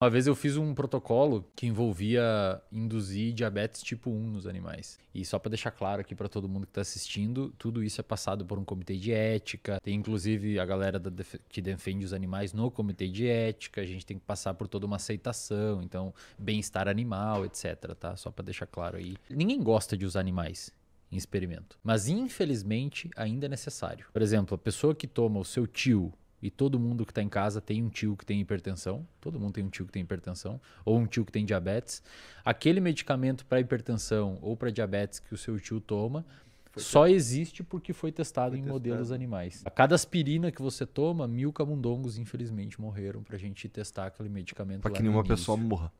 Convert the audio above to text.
Uma vez eu fiz um protocolo que envolvia induzir diabetes tipo 1 nos animais. E só para deixar claro aqui para todo mundo que está assistindo, tudo isso é passado por um comitê de ética. Tem inclusive a galera def que defende os animais no comitê de ética. A gente tem que passar por toda uma aceitação, então bem-estar animal, etc. Tá? Só para deixar claro aí. Ninguém gosta de usar animais em experimento, mas infelizmente ainda é necessário. Por exemplo, a pessoa que toma o seu tio e todo mundo que está em casa tem um tio que tem hipertensão. Todo mundo tem um tio que tem hipertensão. Ou um tio que tem diabetes. Aquele medicamento para hipertensão ou para diabetes que o seu tio toma foi só testado. existe porque foi testado foi em testado. modelos animais. A cada aspirina que você toma, mil camundongos infelizmente morreram para a gente testar aquele medicamento. Para que nenhuma pessoa morra.